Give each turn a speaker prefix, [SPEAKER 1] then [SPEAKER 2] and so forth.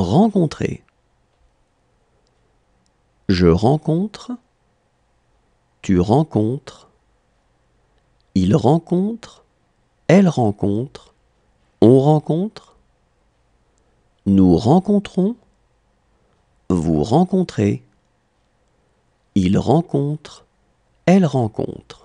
[SPEAKER 1] rencontrer. Je rencontre, tu rencontres, il rencontre, elle rencontre, on rencontre, nous rencontrons, vous rencontrez, il rencontre, elle rencontre.